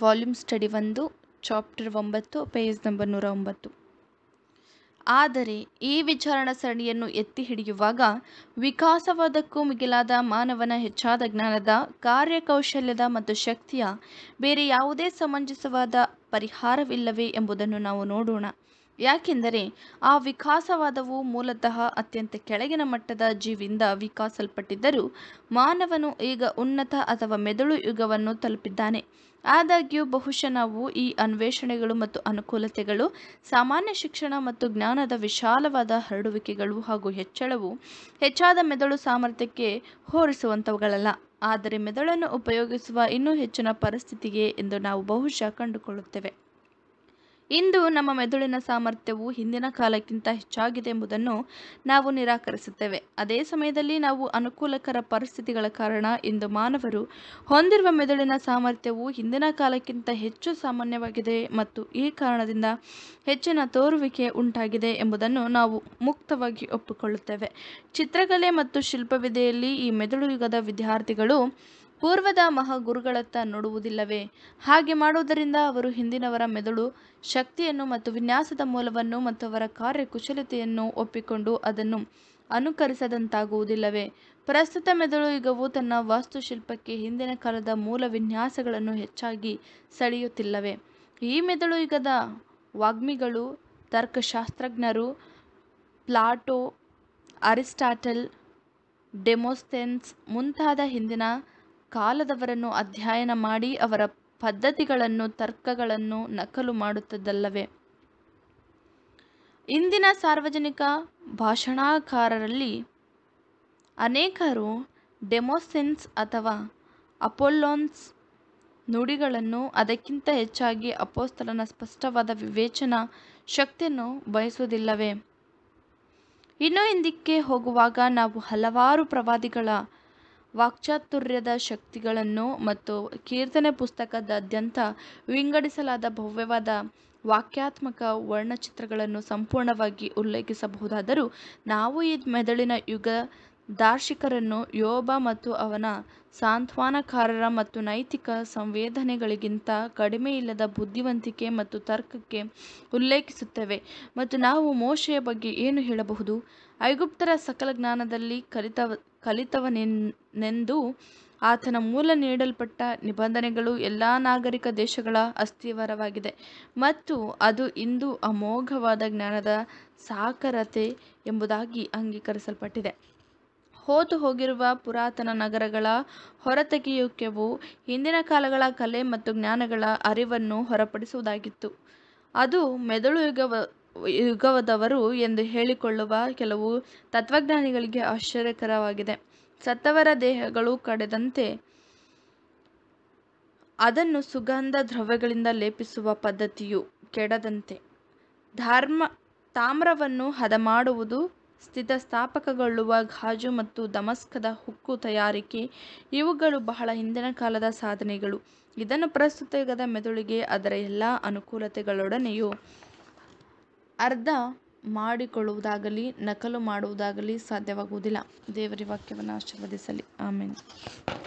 volume study ಒಂದು chapter ಒಂಬತ್ತು page number ನೂರ ಒಂಬತ್ತು ಆದರೆ ಈ ವಿಚಾರಣಾ ಸರಣಿಯನ್ನು ಎತ್ತಿ ಹಿಡಿಯುವಾಗ ವಿಕಾಸವಾದಕ್ಕೂ ಮಿಗಿಲಾದ ಮಾನವನ ಹೆಚ್ಚಾದ ಜ್ಞಾನದ ಕಾರ್ಯಕೌಶಲ್ಯದ ಮತ್ತು ಶಕ್ತಿಯ ಬೇರೆ ಯಾವುದೇ ಸಮಂಜಸವಾದ ಪರಿಹಾರವಿಲ್ಲವೇ ಎಂಬುದನ್ನು ನಾವು ನೋಡೋಣ ಯಾಕೆಂದರೆ ಆ ವಿಕಾಸವಾದವು ಮೂಲತಃ ಅತ್ಯಂತ ಕೆಳಗಿನ ಮಟ್ಟದ ಜೀವಿಯಿಂದ ವಿಕಾಸಲ್ಪಟ್ಟಿದ್ದರೂ ಮಾನವನು ಈಗ ಉನ್ನತ ಅಥವಾ ಮೆದುಳು ಯುಗವನ್ನು ತಲುಪಿದ್ದಾನೆ ಆದಾಗ್ಯೂ ಬಹುಶಃ ನಾವು ಈ ಅನ್ವೇಷಣೆಗಳು ಮತ್ತು ಅನುಕೂಲತೆಗಳು ಸಾಮಾನ್ಯ ಶಿಕ್ಷಣ ಮತ್ತು ಜ್ಞಾನದ ವಿಶಾಲವಾದ ಹರಡುವಿಕೆಗಳು ಹಾಗೂ ಹೆಚ್ಚಳವು ಹೆಚ್ಚಾದ ಮೆದುಳು ಸಾಮರ್ಥ್ಯಕ್ಕೆ ಹೋರಿಸುವಂಥವುಗಳಲ್ಲ ಆದರೆ ಮೆದುಳನ್ನು ಉಪಯೋಗಿಸುವ ಇನ್ನೂ ಹೆಚ್ಚಿನ ಪರಿಸ್ಥಿತಿಗೆ ಎಂದು ನಾವು ಬಹುಶಃ ಕಂಡುಕೊಳ್ಳುತ್ತೇವೆ ಇಂದು ನಮ್ಮ ಮೆದುಳಿನ ಸಾಮರ್ಥ್ಯವು ಹಿಂದಿನ ಕಾಲಕ್ಕಿಂತ ಹೆಚ್ಚಾಗಿದೆ ಎಂಬುದನ್ನು ನಾವು ನಿರಾಕರಿಸುತ್ತೇವೆ ಅದೇ ಸಮಯದಲ್ಲಿ ನಾವು ಅನುಕೂಲಕರ ಪರಿಸ್ಥಿತಿಗಳ ಕಾರಣ ಇಂದು ಮಾನವರು ಹೊಂದಿರುವ ಮೆದುಳಿನ ಸಾಮರ್ಥ್ಯವು ಹಿಂದಿನ ಕಾಲಕ್ಕಿಂತ ಹೆಚ್ಚು ಸಾಮಾನ್ಯವಾಗಿದೆ ಮತ್ತು ಈ ಕಾರಣದಿಂದ ಹೆಚ್ಚಿನ ತೋರುವಿಕೆ ಉಂಟಾಗಿದೆ ಎಂಬುದನ್ನು ನಾವು ಮುಕ್ತವಾಗಿ ಒಪ್ಪಿಕೊಳ್ಳುತ್ತೇವೆ ಚಿತ್ರಕಲೆ ಮತ್ತು ಶಿಲ್ಪವಿದೆಯಲ್ಲಿ ಈ ಮೆದುಳು ಯುಗದ ವಿದ್ಯಾರ್ಥಿಗಳು ಪೂರ್ವದ ಮಹಾಗುರುಗಳತ್ತ ನೋಡುವುದಿಲ್ಲವೇ ಹಾಗೆ ಮಾಡುವುದರಿಂದ ಅವರು ಹಿಂದಿನವರ ಮೆದುಳು ಶಕ್ತಿಯನ್ನು ಮತ್ತು ವಿನ್ಯಾಸದ ಮೂಲವನ್ನು ಮತ್ತು ಅವರ ಕಾರ್ಯಕುಶಲತೆಯನ್ನು ಒಪ್ಪಿಕೊಂಡು ಅದನ್ನು ಅನುಕರಿಸದಂತಾಗುವುದಿಲ್ಲವೇ ಪ್ರಸ್ತುತ ಮೆದುಳು ಯುಗವು ತನ್ನ ವಾಸ್ತುಶಿಲ್ಪಕ್ಕೆ ಹಿಂದಿನ ಕಾಲದ ಮೂಲ ವಿನ್ಯಾಸಗಳನ್ನು ಹೆಚ್ಚಾಗಿ ಸೆಳೆಯುತ್ತಿಲ್ಲವೆ ಈ ಮೆದುಳು ಯುಗದ ವಾಗ್ಮಿಗಳು ತರ್ಕಶಾಸ್ತ್ರಜ್ಞರು ಪ್ಲಾಟೋ ಅರಿಸ್ಟಾಟಲ್ ಡೆಮೋಸ್ಥೆನ್ಸ್ ಮುಂತಾದ ಹಿಂದಿನ ಕಾಲದವರನ್ನು ಅಧ್ಯಯನ ಮಾಡಿ ಅವರ ಪದ್ಧತಿಗಳನ್ನು ತರ್ಕಗಳನ್ನು ನಕಲು ಮಾಡುತ್ತದಲ್ಲವೇ ಇಂದಿನ ಸಾರ್ವಜನಿಕ ಭಾಷಣಕಾರರಲ್ಲಿ ಅನೇಕರು ಡೆಮೋಸೆನ್ಸ್ ಅಥವಾ ಅಪೋಲೋನ್ಸ್ ನುಡಿಗಳನ್ನು ಅದಕ್ಕಿಂತ ಹೆಚ್ಚಾಗಿ ಅಪೋಸ್ತಲನ ಸ್ಪಷ್ಟವಾದ ವಿವೇಚನಾ ಶಕ್ತಿಯನ್ನು ಬಯಸುವುದಿಲ್ಲವೇ ಇನ್ನು ಹಿಂದಕ್ಕೆ ಹೋಗುವಾಗ ನಾವು ಹಲವಾರು ಪ್ರವಾದಿಗಳ ವಾಕ್ಚಾತುರ್ಯದ ಶಕ್ತಿಗಳನ್ನು ಮತ್ತು ಕೀರ್ತನೆ ಪುಸ್ತಕದಾದ್ಯಂತ ವಿಂಗಡಿಸಲಾದ ಭವ್ಯವಾದ ವಾಕ್ಯಾತ್ಮಕ ವರ್ಣಚಿತ್ರಗಳನ್ನು ಸಂಪೂರ್ಣವಾಗಿ ಉಲ್ಲೇಖಿಸಬಹುದಾದರೂ ನಾವು ಈ ಮೆದುಳಿನ ಯುಗ ದಾರ್ಶಿಕರನ್ನು ಯೋಬ ಮತ್ತು ಅವನ ಸಾಂತ್ವನಕಾರರ ಮತ್ತು ನೈತಿಕ ಸಂವೇದನೆಗಳಿಗಿಂತ ಕಡಿಮೆಯಿಲ್ಲದ ಬುದ್ಧಿವಂತಿಕೆ ಮತ್ತು ತರ್ಕಕ್ಕೆ ಉಲ್ಲೇಖಿಸುತ್ತವೆ ಮತ್ತು ನಾವು ಮೋಶೆಯ ಬಗ್ಗೆ ಏನು ಹೇಳಬಹುದು ಐಗುಪ್ತರ ಸಕಲ ಜ್ಞಾನದಲ್ಲಿ ಕಲಿತವ ಕಲಿತವನೆಂದು ಆತನ ಮೂಲ ನೀಡಲ್ಪಟ್ಟ ನಿಬಂಧನೆಗಳು ಎಲ್ಲ ನಾಗರಿಕ ದೇಶಗಳ ಅಸ್ಥಿವರವಾಗಿದೆ ಮತ್ತು ಅದು ಇಂದು ಅಮೋಘವಾದ ಜ್ಞಾನದ ಸಾಕಾರತೆ ಎಂಬುದಾಗಿ ಅಂಗೀಕರಿಸಲ್ಪಟ್ಟಿದೆ ಹೋತು ಹೋಗಿರುವ ಪುರಾತನ ನಗರಗಳ ಹೊರತೆಗೆಯುವಿಕೆಯು ಹಿಂದಿನ ಕಾಲಗಳ ಕಲೆ ಮತ್ತು ಜ್ಞಾನಗಳ ಅರಿವನ್ನು ಹೊರಪಡಿಸುವುದಾಗಿತ್ತು ಅದು ಮೆದುಳು ಯುಗವ ಯುಗವದವರು ಎಂದು ಹೇಳಿಕೊಳ್ಳುವ ಕೆಲವು ತತ್ವಜ್ಞಾನಿಗಳಿಗೆ ಆಶ್ಚರ್ಯಕರವಾಗಿದೆ ಸತ್ತವರ ದೇಹಗಳು ಕಡೆದಂತೆ ಅದನ್ನು ಸುಗಂಧ ದ್ರವ್ಯಗಳಿಂದ ಲೇಪಿಸುವ ಪದ್ಧತಿಯು ಕೆಡದಂತೆ ಧಾರ್ಮ ತಾಮ್ರವನ್ನು ಹದ ಮಾಡುವುದು ಸ್ಥಿತಿಸ್ಥಾಪಕಗೊಳ್ಳುವ ಗಾಜು ಮತ್ತು ದಮಸ್ಕದ ಹುಕ್ಕು ತಯಾರಿಕೆ ಇವುಗಳು ಬಹಳ ಹಿಂದಿನ ಕಾಲದ ಸಾಧನೆಗಳು ಇದನ್ನು ಪ್ರಸ್ತುತ ಯುಗದ ಮೆದುಳಿಗೆ ಅದರ ಎಲ್ಲ ಅನುಕೂಲತೆಗಳೊಡನೆಯೂ ಅರ್ಧ ಮಾಡಿಕೊಳ್ಳುವುದಾಗಲಿ ನಕಲು ಮಾಡುವುದಾಗಲಿ ಸಾಧ್ಯವಾಗುವುದಿಲ್ಲ ದೇವರಿ ವಾಕ್ಯವನ್ನು ಆಶೀರ್ವದಿಸಲಿ ಆಮೇಲೆ